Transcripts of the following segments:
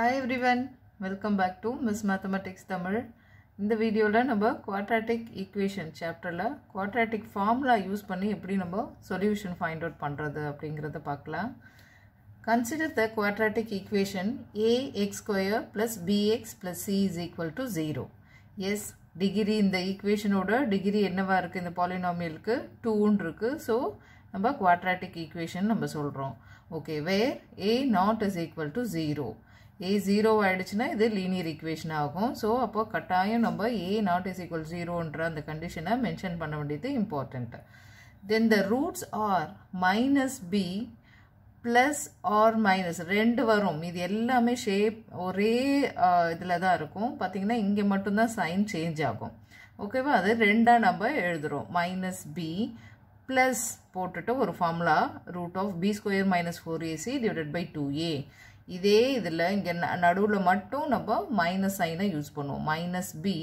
Hi everyone welcome back to miss mathematics Tamil இந்த வீடியோவில் நம்ம குவாட்ராட்டிக் ஈக்குவேஷன் சாப்டரில் குவாட்ராட்டிக் ஃபார்முலா யூஸ் பண்ணி எப்படி நம்ம சொல்யூஷன் ஃபைண்ட் அவுட் பண்ணுறது அப்படிங்கிறத பார்க்கலாம் consider the quadratic equation a x square plus b x plus c is equal to zero as degree இந்த ஈக்குவேஷனோட டிகிரி என்னவாக இருக்குது இந்த பாலினாமியலுக்கு டூன்னு இருக்குது ஸோ நம்ம குவாட்ராட்டிக் ஈக்குவேஷன் நம்ம சொல்கிறோம் okay where a not is equal to zero a zero ஆகிடுச்சுன்னா இது லீனியர் ஈக்குவேஷன் ஆகும் ஸோ அப்போ கட்டாயம் நம்ம ஏ நாட் இஸ் ஈக்குவல் ஜீரோன்ற அந்த கண்டிஷனை மென்ஷன் பண்ண வேண்டியது important then the roots are minus B plus or minus ரெண்டு வரும் இது எல்லாமே ஷேப் ஒரே இதில் தான் இருக்கும் பார்த்திங்கன்னா இங்கே மட்டும்தான் சைன் சேஞ்ச் ஆகும் ஓகேவா அது ரெண்டாக நம்ம எழுதுகிறோம் மைனஸ் பி ப்ளஸ் போட்டுட்டு ஒரு formula root of B square minus four AC divided by two a இதே இதில் இங்கே நடுவில் மட்டும் நம்ம மைனஸ் சைனை யூஸ் பண்ணுவோம் minus b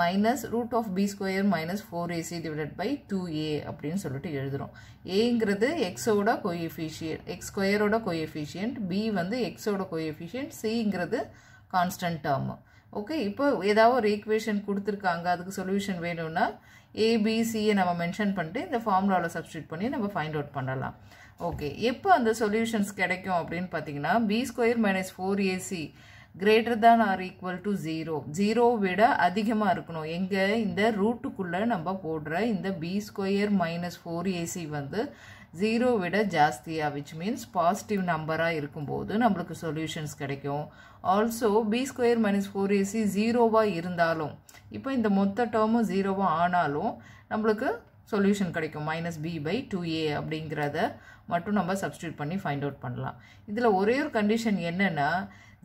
minus root of B square minus four AC divided by two a அப்படின்னு சொல்லிட்டு எழுதுகிறோம் ஏங்கிறது எக்ஸோட எஃபிஷியன் எக்ஸ் ஸ்கொயரோட எஃபிஷியன்ட் பி வந்து எக்ஸோட எஃபிஷியன்ட் சிங்கிறது கான்ஸ்டன்ட் டேர்மு ஓகே இப்போ ஏதாவது ஒரு ஈக்குவேஷன் கொடுத்துருக்காங்க அதுக்கு சொல்யூஷன் வேணும்னா ஏபிசியை நம்ம மென்ஷன் பண்ணிட்டு இந்த ஃபார்முலாவில் சப்ஸ்டியூட் பண்ணி நம்ம ஃபைண்ட் அவுட் பண்ணலாம் ஓகே எப்போ அந்த சொல்யூஷன்ஸ் கிடைக்கும் அப்படின்னு பார்த்தீங்கன்னா b square minus four a c greater than or equal to zero zero விட அதிகமாக இருக்கணும் எங்கே இந்த ரூட்டுக்குள்ளே நம்ம போடுற இந்த b square minus four AC வந்து ஜீரோ விட ஜாஸ்தியாக விச் மீன்ஸ் பாசிட்டிவ் நம்பராக இருக்கும்போது நம்மளுக்கு சொல்யூஷன்ஸ் கிடைக்கும் also b square minus four a c ஜீரோவாக இருந்தாலும் இப்போ இந்த மொத்த டேர்மும் ஜீரோவாக ஆனாலும் நம்மளுக்கு சொல்யூஷன் கிடைக்கும் minus b by two a அப்படிங்கிறத மட்டும் நம்ம சப்ஸ்டியூட் பண்ணி ஃபைண்ட் அவுட் பண்ணலாம் இதில் ஒரே ஒரு கண்டிஷன் என்னென்னா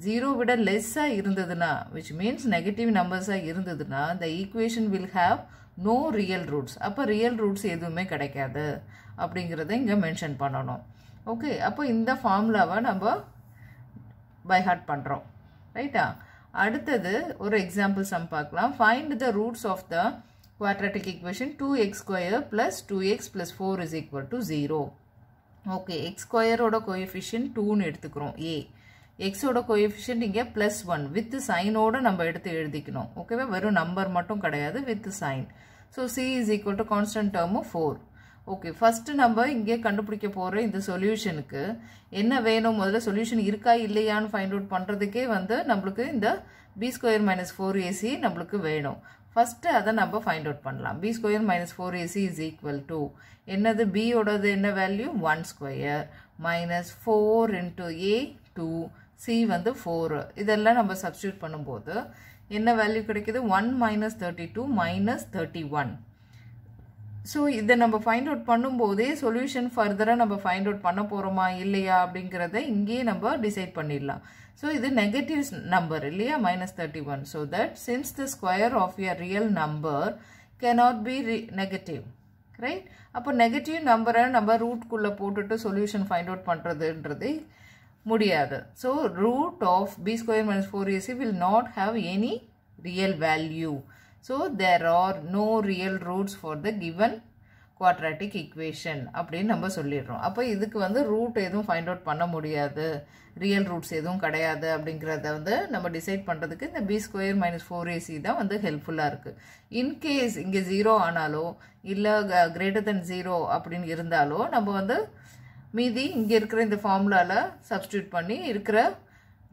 ஜீரோ விட லெஸ்ஸாக இருந்ததுன்னா விச் மீன்ஸ் நெகட்டிவ் நம்பர்ஸாக இருந்ததுன்னா இந்த equation will have no real roots அப்போ ரியல் ரூட்ஸ் எதுவுமே கிடைக்காது அப்படிங்கிறத இங்கே மென்ஷன் பண்ணணும் ஓகே அப்போ இந்த ஃபார்முலாவை நம்ம பை ஹார்ட் பண்ணுறோம் ரைட்டா அடுத்தது ஒரு எக்ஸாம்பிள் சம் பார்க்கலாம் find the roots of the quadratic equation 2x square plus 2x plus 4 is equal to 0. Okay, x square ஓட coefficient 2னு எடுத்துக்கிறோம் a x ஓட coefficient இங்க plus 1 with sign ஓட நம்ப எடுத்து எழுதிக்கணும் Okay, வரு நம்பர் மட்டும் கடையாது with sign so c is equal to constant term 4 Okay, first number இங்கே கண்டுபிடிக்க போகிற இந்த solutionுக்கு என்ன வேணும் முதல் solution இருக்கா இல்லையான் find out பண்ணுறதுக்கே வந்து நம்பலுக்கு இந்த b square minus 4ac நம்பலுக்கு வேணும் ஃபஸ்ட்டு அதை நம்ம ஃபைண்ட் அவுட் பண்ணலாம் b square minus four a c is equal to என்னது பியோடது என்ன value one square minus four into a two c வந்து ஃபோர் இதெல்லாம் நம்ம சப்ஸ்டியூட் பண்ணும்போது என்ன வேல்யூ கிடைக்கிது one minus thirty two minus thirty one so இதை நம்ம ஃபைண்ட் அவுட் பண்ணும்போதே சொல்யூஷன் ஃபர்தராக நம்ம ஃபைண்ட் அவுட் பண்ண போகிறோமா இல்லையா அப்படிங்கிறத இங்கேயே நம்ம டிசைட் பண்ணிடலாம் ஸோ இது நெகட்டிவ் நம்பர் இல்லையா minus thirty one so that since the square of your real number cannot be negative right அப்போ நெகட்டிவ் நம்பரை நம்ம ரூட்குள்ளே போட்டுட்டு சொல்யூஷன் ஃபைண்ட் அவுட் பண்ணுறதுன்றது முடியாது so root of B square minus four a c will not have any real value so there are no real roots for the given quadratic equation அப்படின்னு நம்ம சொல்லிடுறோம் அப்போ இதுக்கு வந்து ரூட் எதுவும் ஃபைண்ட் அவுட் பண்ண முடியாது ரியல் ரூட்ஸ் எதுவும் கிடையாது அப்படிங்கிறத வந்து நம்ம டிசைட் பண்ணுறதுக்கு இந்த b square minus four a c தான் வந்து ஹெல்ப்ஃபுல்லாக இருக்குது இன்கேஸ் இங்கே ஜீரோ ஆனாலோ இல்லை கிரேட்டர் தென் ஜீரோ அப்படின்னு இருந்தாலோ நம்ம வந்து மீதி இங்கே இருக்கிற இந்த ஃபார்முலாவில் சப்ஸ்டியூட் பண்ணி இருக்கிற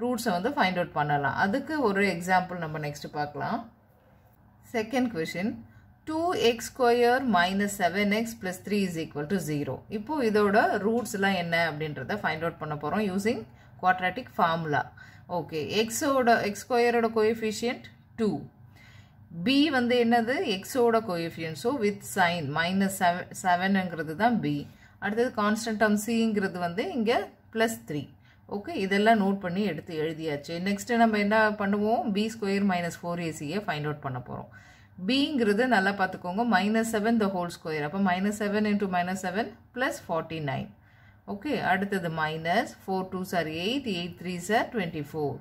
ரூட்ஸை வந்து ஃபைண்ட் அவுட் பண்ணலாம் அதுக்கு ஒரு எக்ஸாம்பிள் நம்ம நெக்ஸ்ட்டு பார்க்கலாம் Second question, 2x square minus 7x plus 3 is equal to 0. இப்போ இதோட ரூட்ஸ்லாம் என்ன அப்படின்றத find அவுட் பண்ண போகிறோம் யூஸிங் குவாட்ராட்டிக் ஃபார்முலா ஓகே எக்ஸோட எக்ஸ் ஸ்கொயரோட கோஎஃபிஷியன்ட் டூ பி வந்து என்னது எக்ஸோட coefficient so with sign minus seven செவனுங்கிறது தான் பி அடுத்தது term c இங்கிறது வந்து இங்கே ப்ளஸ் த்ரீ ஓகே இதெல்லாம் நோட் பண்ணி எடுத்து எழுதியாச்சு நெக்ஸ்ட்டு நம்ம என்ன பண்ணுவோம் பி ஸ்கொயர் மைனஸ் ஃபோர் ஏசியை find அவுட் பண்ண போகிறோம் பிங்கிறது நல்லா பார்த்துக்கோங்க minus seven the whole square அப்போ minus seven into minus seven plus forty nine okay அடுத்தது minus four two sir eight eight three sir twenty four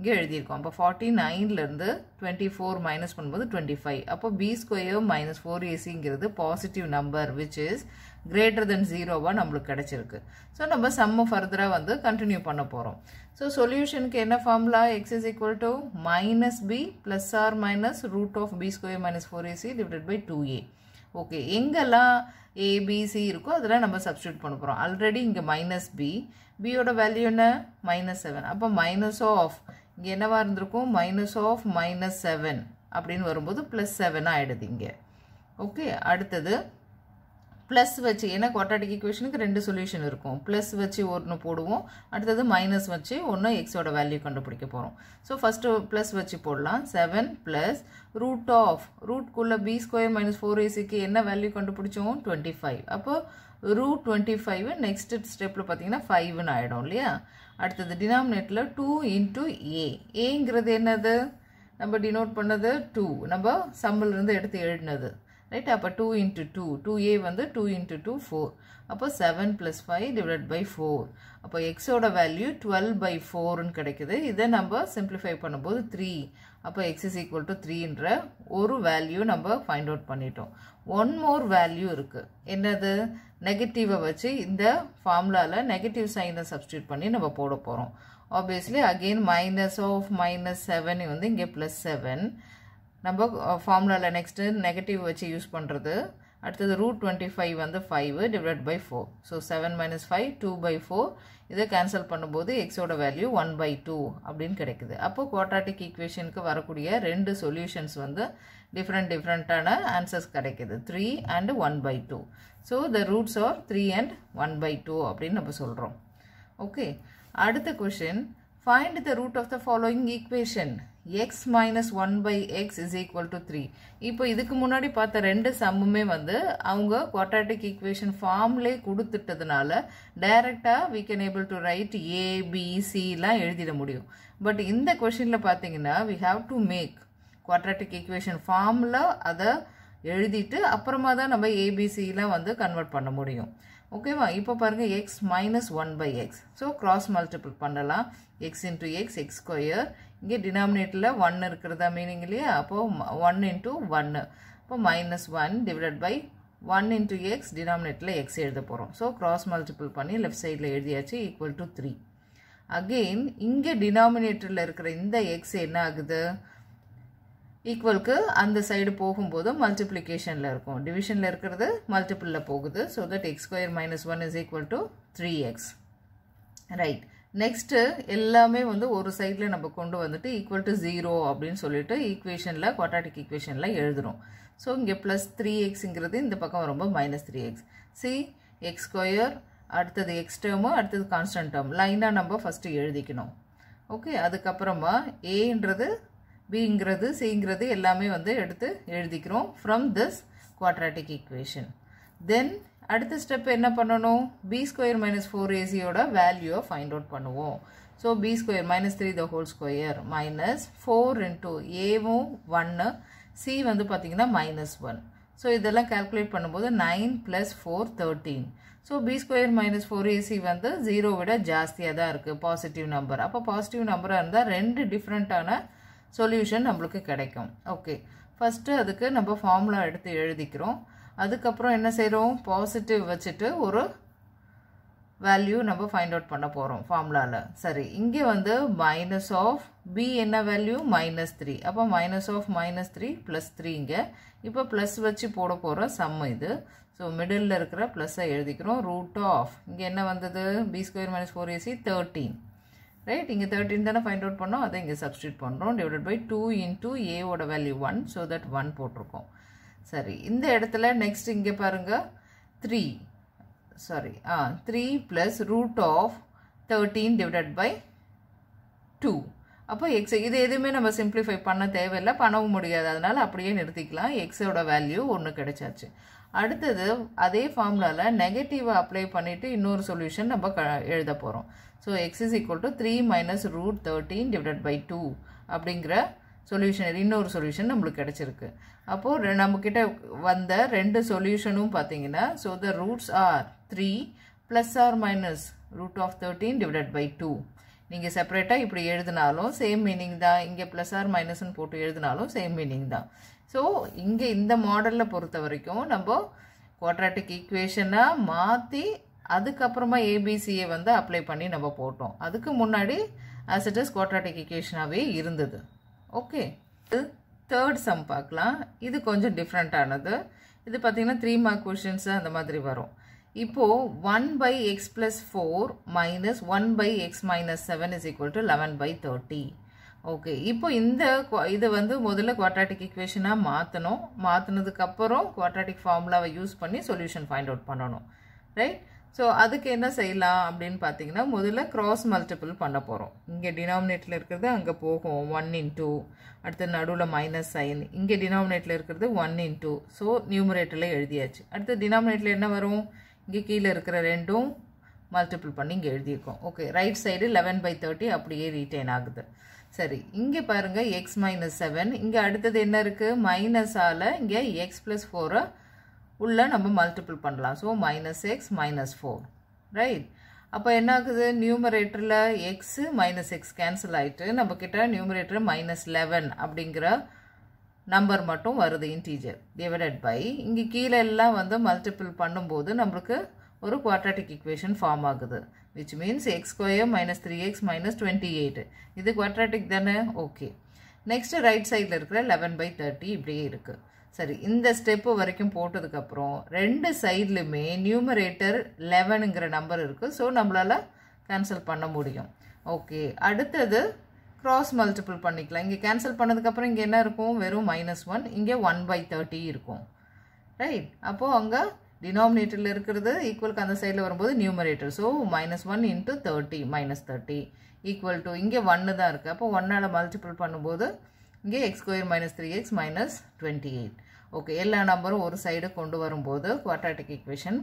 இங்கே எழுதியிருக்கோம் அப்போ ஃபார்ட்டி நைன்லேருந்து டுவெண்ட்டி ஃபோர் மைனஸ் பண்ணும்போது டுவெண்ட்டி ஃபைவ் அப்போ பி ஸ்கொயர் மைனஸ் ஃபோர் ஏசிங்கிறது positive number which is greater than ஜீரோவாக நம்மளுக்கு கிடச்சிருக்கு ஸோ நம்ம செம்ம ஃபர்தராக வந்து கண்டினியூ பண்ண போகிறோம் ஸோ சொல்யூஷனுக்கு என்ன formula X is equal to minus B plus or minus root of B square minus four AC divided by two A okay எங்கெல்லாம் ஏபிசி இருக்கோ அதெல்லாம் நம்ம சப்ஸ்டியூட் பண்ண போகிறோம் ஆல்ரெடி இங்கே மைனஸ் பி பியோட வேல்யூ என்ன மைனஸ் செவன் அப்போ மைனஸ் ஆஃப் இங்கே என்னவாக இருந்திருக்கும் மைனஸ் ஆஃப் மைனஸ் செவன் அப்படின்னு வரும்போது ப்ளஸ் செவன் ஆகிடுது இங்கே ஓகே அடுத்தது ப்ளஸ் வச்சு ஏன்னா குவாட்டாட்டிக் ஈக்குவேஷனுக்கு ரெண்டு சொல்யூஷன் இருக்கும் ப்ளஸ் வச்சு ஒன்று போடுவோம் அடுத்தது மைனஸ் வச்சு ஒன்று எக்ஸோட வேல்யூ கண்டுபிடிக்க போகிறோம் ஸோ ஃபஸ்ட்டு ப்ளஸ் வச்சு போடலாம் செவன் ப்ளஸ் ரூட் ஆஃப் ரூட்குள்ளே பி ஸ்கொயர் மைனஸ் ஃபோர் ஏசிக்கு என்ன வேல்யூ கண்டுபிடிச்சோம் டுவெண்ட்டி ஃபைவ் அப்போ ரூட் டுவெண்ட்டி ஃபைவ் நெக்ஸ்ட் ஸ்டெப்பில் பார்த்தீங்கன்னா ஃபைவ்னு ஆகிடும் இல்லையா அடுத்தது டினாமினேட்டில் டூ இன்ட்டு ஏ ஏங்கிறது என்னது நம்ம டினோட் பண்ணது டூ நம்ம சம்மிலிருந்து எடுத்து எழுதினது ரைட் அப்போ two into two two A வந்து டூ இன்ட்டு டூ ஃபோர் அப்போ seven plus five divide by four அப்போ எக்ஸோட வேல்யூ டுவெல் பை ஃபோர்னு கிடைக்குது இதை நம்ம சிம்பிளிஃபை பண்ணும்போது த்ரீ அப்போ எக்ஸ் இஸ் ஈக்குவல் டு த்ரீன்ற ஒரு வேல்யூ நம்ம ஃபைண்ட் அவுட் பண்ணிட்டோம் ஒன் மோர் வேல்யூ இருக்குது என்னது நெகட்டிவை வச்சு இந்த ஃபார்முலாவில் நெகட்டிவ் சைனை சப்ஸ்டியூட் பண்ணி நம்ம போட போகிறோம் obviously again minus of minus seven வந்து இங்கே ப்ளஸ் செவன் நம்ம ஃபார்முலாவில் நெக்ஸ்ட்டு நெகட்டிவ் வச்சு யூஸ் பண்ணுறது அடுத்தது ரூட் டுவெண்ட்டி ஃபைவ் வந்து five divide by four so seven minus five two by four இதை கேன்சல் பண்ணும்போது எக்ஸோட வேல்யூ ஒன் பை டூ அப்படின்னு கிடைக்குது அப்போது குவாட்ராட்டிக் ஈக்குவேஷனுக்கு வரக்கூடிய ரெண்டு சொல்யூஷன்ஸ் வந்து டிஃப்ரெண்ட் டிஃப்ரெண்ட்டான ஆன்சர்ஸ் கிடைக்குது three and one by two so the roots are three and one by two அப்படின்னு நம்ம சொல்கிறோம் ஓகே அடுத்த question Find the root of the following equation. x minus 1 by x is equal to 3. இப்போ இதுக்கு முன்னாடி பார்த்த ரெண்டு சம்முமே வந்து அவங்க குவாட்ராட்டிக் ஈக்குவேஷன் ஃபார்ம்லே கொடுத்துட்டதுனால can able can able to write c பிசிலாம் எழுதிட முடியும் பட் இந்த questionல பார்த்தீங்கன்னா we have to make quadratic equation formல அதை எழுதிட்டு அப்புறமா தான் நம்ம ஏபிசிலாம் வந்து கன்வெர்ட் பண்ண முடியும் ஓகேவா இப்போ பாருங்கள் X minus one by X so cross multiple பண்ணலாம் X into X X square இங்கே டினாமினேட்டரில் ஒன் இருக்கிறதா மீனிங் இல்லையா அப்போது ஒன் இன்ட்டு ஒன்று இப்போ minus one divided by one into X டினாமினேட்டில் எக்ஸ் எழுத போகிறோம் ஸோ க்ராஸ் மல்டிபிள் பண்ணி லெஃப்ட் சைடில் எழுதியாச்சு ஈக்குவல் டு த்ரீ அகெயின் இங்கே டினாமினேட்டரில் இருக்கிற இந்த எக்ஸ் என்ன ஆகுது ஈக்குவலுக்கு அந்த சைடு போகும்போது மல்டிப்ளிகேஷனில் இருக்கும் டிவிஷனில் இருக்கிறது மல்டிப்புளில் போகுது so that X square minus one is equal to three X right next எல்லாமே வந்து ஒரு சைடில் நம்ம கொண்டு வந்துட்டு ஈக்குவல் டு ஜீரோ அப்படின்னு சொல்லிட்டு ஈக்குவேஷனில் குவாட்டாட்டிக் ஈக்குவேஷனில் எழுதுகிறோம் ஸோ இங்கே ப்ளஸ் த்ரீ எக்ஸுங்கிறது இந்த பக்கம் ரொம்ப minus three X C X square அடுத்தது எக்ஸ் டேர்மு அடுத்தது கான்ஸ்டன்ட் டேர்ம் லைனாக நம்ம ஃபஸ்ட்டு எழுதிக்கணும் ஓகே அதுக்கப்புறமா ஏன்றது பிங்கிறது சிங்கிறது எல்லாமே வந்து எடுத்து எழுதிக்கிறோம் from this quadratic equation then அடுத்த ஸ்டெப் என்ன பண்ணணும் பி ஸ்கொயர் மைனஸ் ஃபோர் ஏசியோட வேல்யூவை ஃபைண்ட் அவுட் பண்ணுவோம் so B square minus three the whole square minus four into ஏவும் ஒன்று சி வந்து பார்த்திங்கன்னா மைனஸ் ஒன் ஸோ இதெல்லாம் கால்குலேட் பண்ணும்போது nine plus four thirteen so B square minus four AC வந்து ஜீரோ விட ஜாஸ்தியாக தான் இருக்குது பாசிட்டிவ் நம்பர் அப்போ பாசிட்டிவ் நம்பராக இருந்தால் ரெண்டு டிஃப்ரெண்ட்டான சொல்யூஷன் நம்மளுக்கு கிடைக்கும் ஓகே ஃபஸ்ட்டு அதுக்கு நம்ம ஃபார்முலா எடுத்து எழுதிக்கிறோம் அதுக்கப்புறம் என்ன செய்கிறோம் பாசிட்டிவ் வச்சுட்டு ஒரு வேல்யூ நம்ம ஃபைண்ட் அவுட் பண்ண போகிறோம் ஃபார்முலாவில் சரி இங்கே வந்து மைனஸ் ஆஃப் பி என்ன வேல்யூ மைனஸ் த்ரீ அப்போ minus of minus three plus த்ரீங்க இப்போ ப்ளஸ் வச்சு போட போகிற சம் இது ஸோ மிடில் இருக்கிற ப்ளஸ்ஸை எழுதிக்கிறோம் ரூட் ஆஃப் இங்கே என்ன வந்தது B square minus four AC thirteen right இங்கே தேர்ட்டின் தானே ஃபைண்ட் அவுட் பண்ணோம் அதை இங்கே சப்ஸ்டியூட் பண்ணுறோம் டிவைடட் பை டூ இன்டூ ஏவோட value one so that one போட்டிருக்கோம் சரி இந்த இடத்துல நெக்ஸ்ட் இங்கே பாருங்கள் three sorry ah three plus root of thirteen divided by two அப்போ எக்ஸ் இது எதுவுமே நம்ம சிம்பிளிஃபை பண்ண தேவையில்லை பண்ணவும் முடியாது அதனால் அப்படியே நிறுத்திக்கலாம் எக்ஸோட வேல்யூ ஒன்று கிடைச்சாச்சு அடுத்தது அதே ஃபார்முலாவில் நெகட்டிவாக அப்ளை பண்ணிவிட்டு இன்னொரு சொல்யூஷன் நம்ம க எழுத போகிறோம் so X is equal to three minus root thirteen divide by two அப்படிங்கிற சொல்யூஷன் இன்னொரு சொல்யூஷன் நம்மளுக்கு கிடச்சிருக்கு அப்போது நம்மக்கிட்ட வந்த ரெண்டு சொல்யூஷனும் பார்த்தீங்கன்னா so the roots are three plus or minus root of thirteen divided by two நீங்கள் செப்பரேட்டாக இப்படி எழுதினாலும் சேம் மீனிங் தான் இங்கே ப்ளஸ் ஆர் மைனஸ்ன்னு போட்டு எழுதினாலும் சேம் மீனிங் தான் ஸோ இங்கே இந்த மாடலில் பொறுத்த வரைக்கும் நம்ம குவாட்ராட்டிக் ஈக்குவேஷனை மாற்றி அதுக்கப்புறமா ஏபிசியை வந்து அப்ளை பண்ணி நம்ம போட்டோம் அதுக்கு முன்னாடி ஆசிட்டஸ் குவாட்ராட்டிக் ஈக்குவேஷனாகவே இருந்தது ஓகே தேர்ட் சம் பார்க்கலாம் இது கொஞ்சம் டிஃப்ரெண்ட்டானது இது பார்த்திங்கன்னா த்ரீ மார்க் கொஷின்ஸ் அந்த மாதிரி வரும் இப்போது one by X plus four minus one by X minus seven is equal to eleven by thirty okay இப்போ இந்த இதை வந்து முதல்ல குவாட்ராட்டிக் இக்குவேஷனாக மாற்றணும் மாற்றினதுக்கப்புறம் குவாட்ராட்டிக் ஃபார்முலாவை யூஸ் பண்ணி சொல்யூஷன் ஃபைண்ட் அவுட் பண்ணணும் ரைட் ஸோ அதுக்கு என்ன செய்யலாம் அப்படின்னு பார்த்தீங்கன்னா முதல்ல க்ராஸ் மல்டிபிள் பண்ண போகிறோம் இங்கே டினாமினேட்டில் இருக்கிறது அங்கே போகும் ஒன் இன் டூ அடுத்து நடுவில் மைனஸ் சைன் இங்கே டினாமினேட்டில் இருக்கிறது ஒன் இன் டூ ஸோ நியூமரேட்டரில் எழுதியாச்சு அடுத்து டினாமினேட்டில் என்ன வரும் இங்கே கீழே இருக்கிற ரெண்டும் மல்டிபிள் பண்ணி இங்கே எழுதியிருக்கோம் okay right side eleven by thirty அப்படியே ரீட்டைன் ஆகுது சரி இங்கே பாருங்கள் எக்ஸ் மைனஸ் செவன் இங்கே அடுத்தது என்ன இருக்குது மைனஸால் இங்கே எக்ஸ் ப்ளஸ் ஃபோரை உள்ளே நம்ம மல்டிபிள் பண்ணலாம் so minus X minus four right அப்போ என்ன ஆகுது நியூமரேட்டரில் எக்ஸு மைனஸ் எக்ஸ் கேன்சல் ஆகிட்டு நம்மக்கிட்ட நியூமரேட்டர் மைனஸ் லெவன் அப்படிங்கிற நம்பர் மட்டும் வருது இன்டீஜர் டிவைடட் பை இங்கே கீழே எல்லாம் வந்து மல்டிபிள் பண்ணும்போது நம்மளுக்கு ஒரு குவாட்ராட்டிக் ஈக்குவேஷன் ஃபார்ம் ஆகுது which means x square minus 3x minus 28 இது quadratic தானே okay next right sideல இருக்கிற 11 by 30 இப்படியே இருக்கு சரி இந்த ஸ்டெப்பு வரைக்கும் போட்டதுக்கப்புறம் ரெண்டு சைட்லையுமே நியூமரேட்டர் லெவனுங்கிற நம்பர் இருக்கு, ஸோ நம்மளால் கேன்சல் பண்ண முடியும் ஓகே அடுத்தது க்ராஸ் மல்டிபிள் பண்ணிக்கலாம் இங்கே கேன்சல் பண்ணதுக்கப்புறம் இங்கே என்ன இருக்கும் வெறும் மைனஸ் ஒன் இங்கே ஒன் பை தேர்ட்டி இருக்கும் ரைட் அப்போது அங்கே டினாமினேட்டரில் இருக்கிறது ஈக்குவலுக்கு அந்த சைடில் வரும்போது numerator so minus one into thirty minus thirty equal to இங்கே ஒன்று தான் இருக்குது அப்போ ஒன்னால் மல்டிபிள் பண்ணும்போது இங்கே X square minus three X minus twenty eight okay எல்லா நம்பரும் ஒரு சைடு கொண்டு வரும்போது குவாட்ராட்டிக் ஈக்குவேஷன்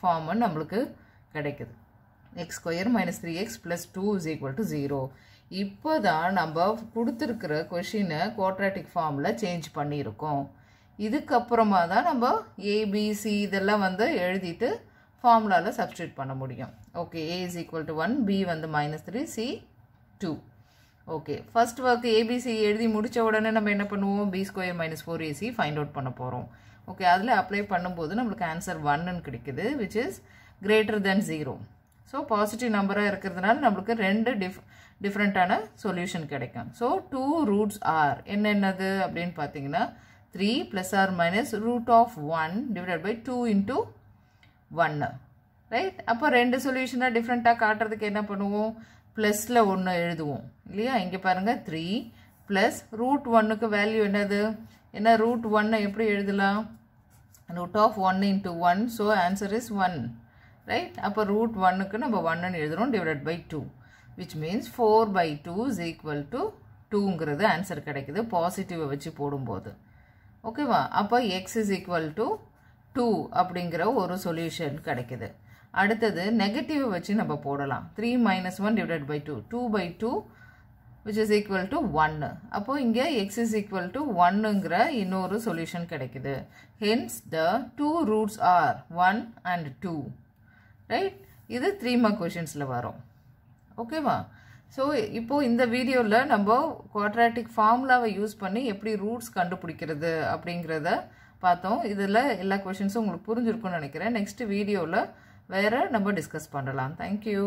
ஃபார்மு நம்மளுக்கு கிடைக்குது X square minus three X plus two is equal to zero இப்போ தான் நம்ம கொடுத்துருக்கிற கொஷினை குவாட்ராட்டிக் ஃபார்மில் சேஞ்ச் பண்ணியிருக்கோம் இதுக்கப்புறமா தான் நம்ம ஏபிசி இதெல்லாம் வந்து எழுதிட்டு ஃபார்முலாவில் சப்ஸ்டியூட் பண்ண முடியும் okay A is equal to one B வந்து minus three C two okay first work ABC எழுதி முடித்த உடனே நம்ம என்ன பண்ணுவோம் B square minus four AC find out பண்ண போகிறோம் ஓகே அதில் அப்ளை பண்ணும்போது நம்மளுக்கு ஆன்சர் ஒன்னுன்னு கிடைக்குது which is greater than zero so positive நம்பராக இருக்கிறதுனால நம்மளுக்கு ரெண்டு டிஃப் டிஃப்ரெண்ட்டான சொல்யூஷன் கிடைக்கும் ஸோ டூ ரூட்ஸ் ஆர் என்னென்னது அப்படின்னு பார்த்தீங்கன்னா 3 plus or minus root of 1 divided by 2 into 1 right அப்போ ரெண்டு சொல்யூஷனாக டிஃப்ரெண்ட்டாக காட்டுறதுக்கு என்ன பண்ணுவோம் ப்ளஸில் ஒன்று எழுதுவோம் இல்லையா இங்கே பாருங்கள் த்ரீ ப்ளஸ் ரூட் ஒன்னுக்கு வேல்யூ என்னது ஏன்னா ரூட் 1 எப்படி எழுதலாம் root of one into one so answer is one right அப்போ ரூட் ஒன்னுக்கு நம்ம divided எழுதுகிறோம் 2. By two which means four by two to 2 to டூங்கிறது ஆன்சர் positive பாசிட்டிவை வச்சு போடும்போது ஓகேவா அப்போ X is equal to two அப்படிங்கிற ஒரு சொல்யூஷன் கிடைக்குது அடுத்தது நெகட்டிவ் வச்சு நம்ம போடலாம் three minus one divide by two two by two which is equal to ஒன்னு அப்போது இங்கே எக்ஸ் இஸ் ஈக்குவல் டு ஒன்னுங்கிற இன்னொரு சொல்யூஷன் கிடைக்குது hence the two roots are one and two right இது த்ரீ மார்க் கொஷின்ஸில் வரும் ஓகேவா ஸோ இப்போது இந்த வீடியோவில் நம்ம குவாட்ராட்டிக் ஃபார்முலாவை யூஸ் பண்ணி எப்படி ரூட்ஸ் கண்டுபிடிக்கிறது அப்படிங்கிறத பார்த்தோம் இதில் எல்லா கொஷின்ஸும் உங்களுக்கு புரிஞ்சிருக்கும்னு நினைக்கிறேன் நெக்ஸ்ட் வீடியோவில் வேறு நம்ம டிஸ்கஸ் பண்ணலாம் தேங்க்யூ